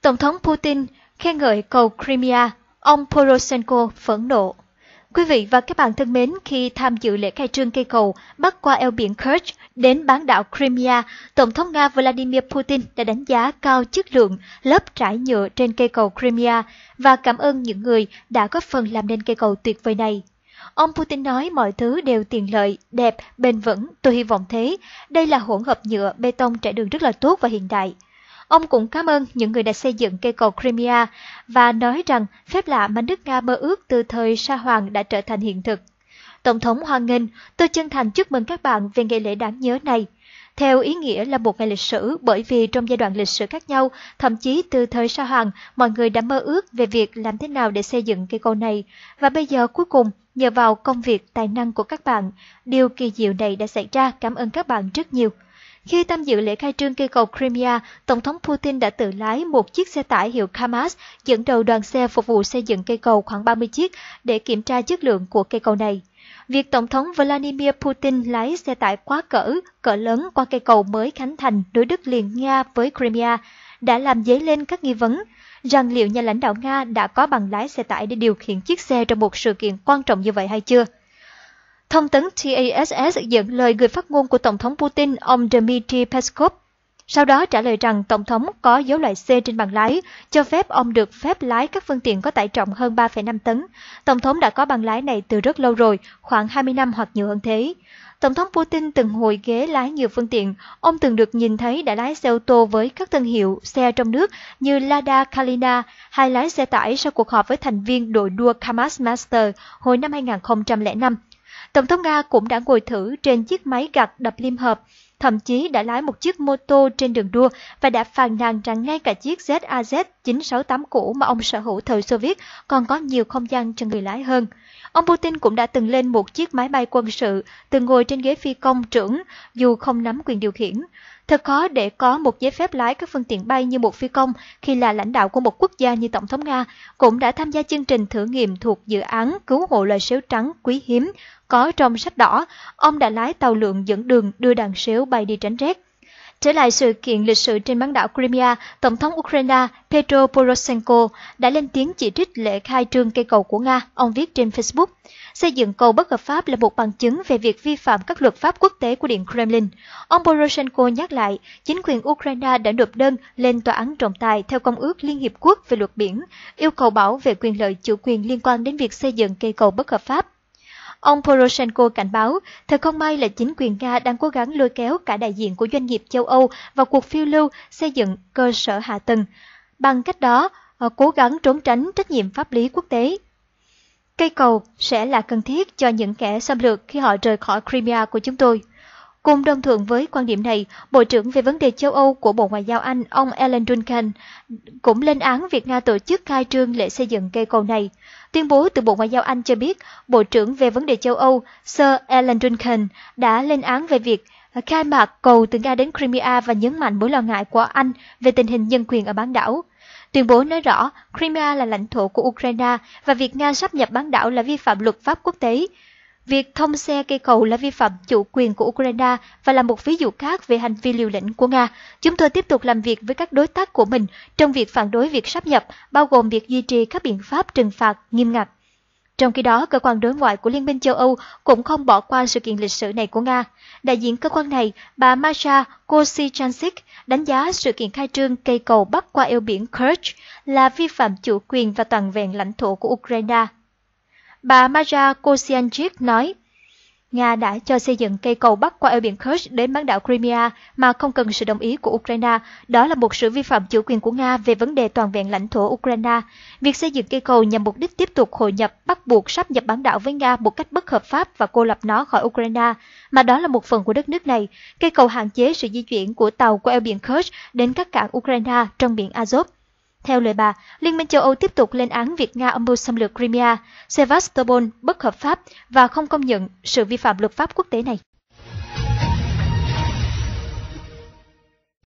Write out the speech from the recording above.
Tổng thống Putin khen ngợi cầu Crimea, ông Poroshenko phẫn nộ. Quý vị và các bạn thân mến, khi tham dự lễ khai trương cây cầu bắc qua eo biển Kerch đến bán đảo Crimea, Tổng thống Nga Vladimir Putin đã đánh giá cao chất lượng lớp trải nhựa trên cây cầu Crimea và cảm ơn những người đã góp phần làm nên cây cầu tuyệt vời này. Ông Putin nói mọi thứ đều tiện lợi, đẹp, bền vững, tôi hy vọng thế. Đây là hỗn hợp nhựa, bê tông trải đường rất là tốt và hiện đại. Ông cũng cảm ơn những người đã xây dựng cây cầu Crimea và nói rằng phép lạ mà nước Nga mơ ước từ thời Sa Hoàng đã trở thành hiện thực. Tổng thống hoan nghênh, tôi chân thành chúc mừng các bạn về ngày lễ đáng nhớ này. Theo ý nghĩa là một ngày lịch sử bởi vì trong giai đoạn lịch sử khác nhau, thậm chí từ thời Sa Hoàng, mọi người đã mơ ước về việc làm thế nào để xây dựng cây cầu này. Và bây giờ cuối cùng, nhờ vào công việc tài năng của các bạn, điều kỳ diệu này đã xảy ra. Cảm ơn các bạn rất nhiều. Khi tham dự lễ khai trương cây cầu Crimea, Tổng thống Putin đã tự lái một chiếc xe tải hiệu Kamaz dẫn đầu đoàn xe phục vụ xây dựng cây cầu khoảng 30 chiếc để kiểm tra chất lượng của cây cầu này. Việc Tổng thống Vladimir Putin lái xe tải quá cỡ, cỡ lớn qua cây cầu mới khánh thành nối đất liền Nga với Crimea đã làm dấy lên các nghi vấn rằng liệu nhà lãnh đạo Nga đã có bằng lái xe tải để điều khiển chiếc xe trong một sự kiện quan trọng như vậy hay chưa. Thông tấn TASS dẫn lời người phát ngôn của Tổng thống Putin ông Dmitry Peskov. Sau đó trả lời rằng Tổng thống có dấu loại C trên bằng lái, cho phép ông được phép lái các phương tiện có tải trọng hơn 3,5 tấn. Tổng thống đã có bằng lái này từ rất lâu rồi, khoảng 20 năm hoặc nhiều hơn thế. Tổng thống Putin từng ngồi ghế lái nhiều phương tiện. Ông từng được nhìn thấy đã lái xe ô tô với các thương hiệu xe trong nước như Lada Kalina hay lái xe tải sau cuộc họp với thành viên đội đua Kamaz Master hồi năm 2005. Tổng thống Nga cũng đã ngồi thử trên chiếc máy gặt đập liêm hợp, thậm chí đã lái một chiếc mô tô trên đường đua và đã phàn nàn rằng ngay cả chiếc ZAZ 968 cũ mà ông sở hữu thời Xô Viết còn có nhiều không gian cho người lái hơn. Ông Putin cũng đã từng lên một chiếc máy bay quân sự, từng ngồi trên ghế phi công trưởng dù không nắm quyền điều khiển. Thật khó để có một giấy phép lái các phương tiện bay như một phi công khi là lãnh đạo của một quốc gia như Tổng thống Nga cũng đã tham gia chương trình thử nghiệm thuộc dự án cứu hộ loài sếu trắng quý hiếm có trong sách đỏ. Ông đã lái tàu lượn dẫn đường đưa đàn sếu bay đi tránh rét. Trở lại sự kiện lịch sử trên bán đảo Crimea, Tổng thống Ukraine Petro Poroshenko đã lên tiếng chỉ trích lễ khai trương cây cầu của Nga, ông viết trên Facebook. Xây dựng cầu bất hợp pháp là một bằng chứng về việc vi phạm các luật pháp quốc tế của Điện Kremlin. Ông Poroshenko nhắc lại, chính quyền Ukraine đã nộp đơn lên Tòa án trọng tài theo Công ước Liên Hiệp Quốc về luật biển, yêu cầu bảo vệ quyền lợi chủ quyền liên quan đến việc xây dựng cây cầu bất hợp pháp. Ông Poroshenko cảnh báo, thật không may là chính quyền Nga đang cố gắng lôi kéo cả đại diện của doanh nghiệp châu Âu vào cuộc phiêu lưu xây dựng cơ sở hạ tầng. Bằng cách đó, họ cố gắng trốn tránh trách nhiệm pháp lý quốc tế. Cây cầu sẽ là cần thiết cho những kẻ xâm lược khi họ rời khỏi Crimea của chúng tôi. Cùng đồng thuận với quan điểm này, Bộ trưởng về vấn đề châu Âu của Bộ Ngoại giao Anh, ông Alan Duncan, cũng lên án việc Nga tổ chức khai trương lễ xây dựng cây cầu này. Tuyên bố từ Bộ Ngoại giao Anh cho biết, Bộ trưởng về vấn đề châu Âu, Sir Alan Duncan, đã lên án về việc khai mạc cầu từ Nga đến Crimea và nhấn mạnh mối lo ngại của Anh về tình hình nhân quyền ở bán đảo. Tuyên bố nói rõ, Crimea là lãnh thổ của Ukraine và việc Nga sắp nhập bán đảo là vi phạm luật pháp quốc tế, Việc thông xe cây cầu là vi phạm chủ quyền của Ukraine và là một ví dụ khác về hành vi liều lĩnh của Nga. Chúng tôi tiếp tục làm việc với các đối tác của mình trong việc phản đối việc sáp nhập, bao gồm việc duy trì các biện pháp trừng phạt nghiêm ngặt. Trong khi đó, cơ quan đối ngoại của Liên minh châu Âu cũng không bỏ qua sự kiện lịch sử này của Nga. Đại diện cơ quan này, bà Masha Kosichanchik, đánh giá sự kiện khai trương cây cầu bắc qua eo biển Kerch là vi phạm chủ quyền và toàn vẹn lãnh thổ của Ukraine. Bà Mara Kosianchik nói, Nga đã cho xây dựng cây cầu bắc qua eo biển Kerch đến bán đảo Crimea mà không cần sự đồng ý của Ukraine. Đó là một sự vi phạm chủ quyền của Nga về vấn đề toàn vẹn lãnh thổ Ukraine. Việc xây dựng cây cầu nhằm mục đích tiếp tục hội nhập bắt buộc sắp nhập bán đảo với Nga một cách bất hợp pháp và cô lập nó khỏi Ukraine, mà đó là một phần của đất nước này. Cây cầu hạn chế sự di chuyển của tàu qua eo biển Kerch đến các cảng Ukraine trong biển Azov. Theo lời bà, Liên minh châu Âu tiếp tục lên án việc Nga âm mưu xâm lược Crimea, Sevastopol bất hợp pháp và không công nhận sự vi phạm luật pháp quốc tế này.